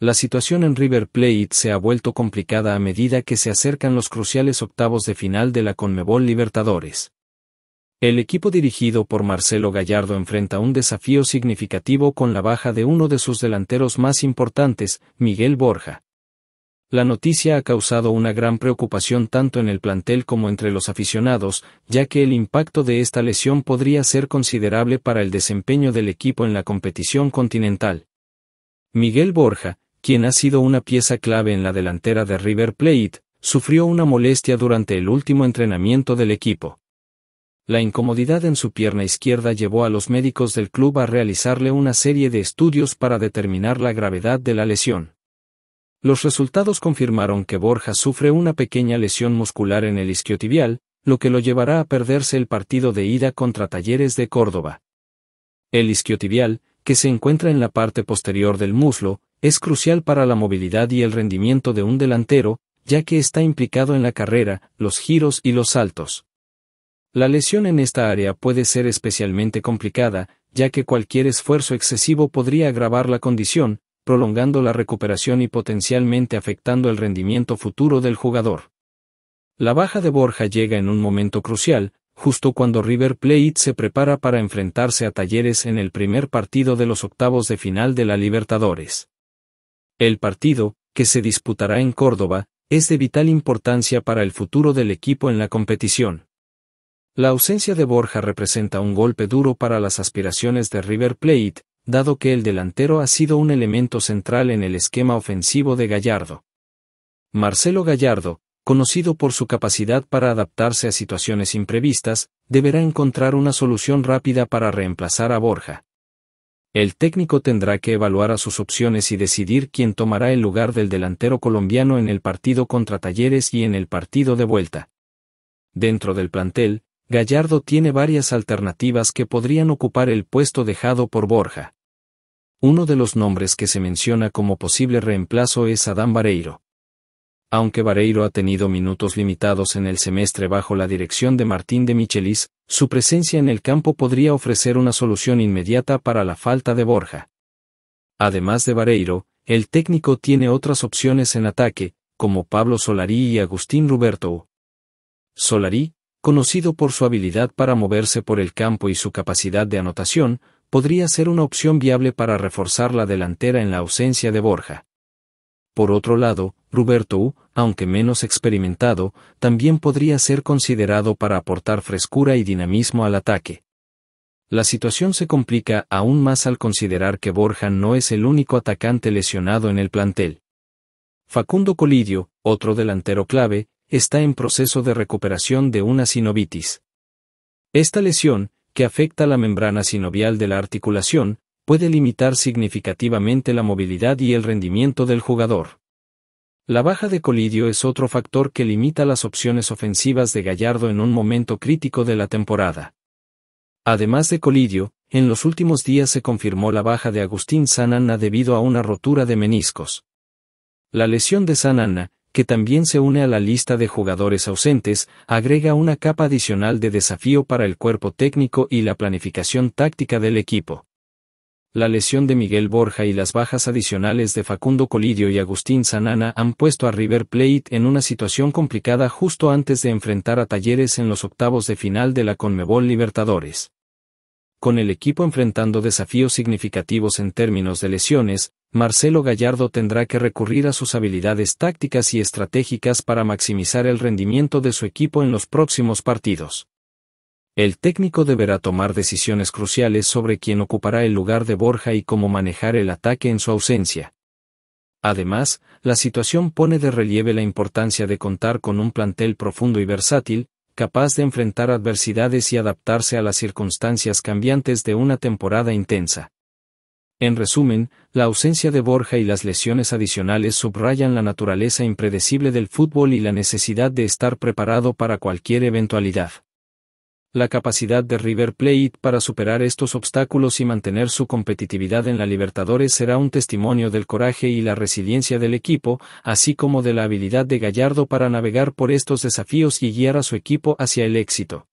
La situación en River Plate se ha vuelto complicada a medida que se acercan los cruciales octavos de final de la Conmebol Libertadores. El equipo dirigido por Marcelo Gallardo enfrenta un desafío significativo con la baja de uno de sus delanteros más importantes, Miguel Borja. La noticia ha causado una gran preocupación tanto en el plantel como entre los aficionados, ya que el impacto de esta lesión podría ser considerable para el desempeño del equipo en la competición continental. Miguel Borja, quien ha sido una pieza clave en la delantera de River Plate, sufrió una molestia durante el último entrenamiento del equipo. La incomodidad en su pierna izquierda llevó a los médicos del club a realizarle una serie de estudios para determinar la gravedad de la lesión. Los resultados confirmaron que Borja sufre una pequeña lesión muscular en el isquiotibial, lo que lo llevará a perderse el partido de ida contra Talleres de Córdoba. El isquiotibial, que se encuentra en la parte posterior del muslo, es crucial para la movilidad y el rendimiento de un delantero, ya que está implicado en la carrera, los giros y los saltos. La lesión en esta área puede ser especialmente complicada, ya que cualquier esfuerzo excesivo podría agravar la condición, prolongando la recuperación y potencialmente afectando el rendimiento futuro del jugador. La baja de Borja llega en un momento crucial, justo cuando River Plate se prepara para enfrentarse a Talleres en el primer partido de los octavos de final de la Libertadores. El partido, que se disputará en Córdoba, es de vital importancia para el futuro del equipo en la competición. La ausencia de Borja representa un golpe duro para las aspiraciones de River Plate, dado que el delantero ha sido un elemento central en el esquema ofensivo de Gallardo. Marcelo Gallardo, conocido por su capacidad para adaptarse a situaciones imprevistas, deberá encontrar una solución rápida para reemplazar a Borja. El técnico tendrá que evaluar a sus opciones y decidir quién tomará el lugar del delantero colombiano en el partido contra Talleres y en el partido de vuelta. Dentro del plantel, Gallardo tiene varias alternativas que podrían ocupar el puesto dejado por Borja. Uno de los nombres que se menciona como posible reemplazo es Adán Bareiro aunque Vareiro ha tenido minutos limitados en el semestre bajo la dirección de Martín de Michelis, su presencia en el campo podría ofrecer una solución inmediata para la falta de Borja. Además de Vareiro, el técnico tiene otras opciones en ataque, como Pablo Solari y Agustín Ruberto. Solari, conocido por su habilidad para moverse por el campo y su capacidad de anotación, podría ser una opción viable para reforzar la delantera en la ausencia de Borja. Por otro lado, Ruberto aunque menos experimentado, también podría ser considerado para aportar frescura y dinamismo al ataque. La situación se complica aún más al considerar que Borja no es el único atacante lesionado en el plantel. Facundo Colidio, otro delantero clave, está en proceso de recuperación de una sinovitis. Esta lesión, que afecta la membrana sinovial de la articulación, puede limitar significativamente la movilidad y el rendimiento del jugador. La baja de Colidio es otro factor que limita las opciones ofensivas de Gallardo en un momento crítico de la temporada. Además de Colidio, en los últimos días se confirmó la baja de Agustín Sananna debido a una rotura de meniscos. La lesión de Sananna, que también se une a la lista de jugadores ausentes, agrega una capa adicional de desafío para el cuerpo técnico y la planificación táctica del equipo la lesión de Miguel Borja y las bajas adicionales de Facundo Colidio y Agustín Sanana han puesto a River Plate en una situación complicada justo antes de enfrentar a Talleres en los octavos de final de la Conmebol Libertadores. Con el equipo enfrentando desafíos significativos en términos de lesiones, Marcelo Gallardo tendrá que recurrir a sus habilidades tácticas y estratégicas para maximizar el rendimiento de su equipo en los próximos partidos. El técnico deberá tomar decisiones cruciales sobre quién ocupará el lugar de Borja y cómo manejar el ataque en su ausencia. Además, la situación pone de relieve la importancia de contar con un plantel profundo y versátil, capaz de enfrentar adversidades y adaptarse a las circunstancias cambiantes de una temporada intensa. En resumen, la ausencia de Borja y las lesiones adicionales subrayan la naturaleza impredecible del fútbol y la necesidad de estar preparado para cualquier eventualidad la capacidad de River Plate para superar estos obstáculos y mantener su competitividad en la Libertadores será un testimonio del coraje y la resiliencia del equipo, así como de la habilidad de Gallardo para navegar por estos desafíos y guiar a su equipo hacia el éxito.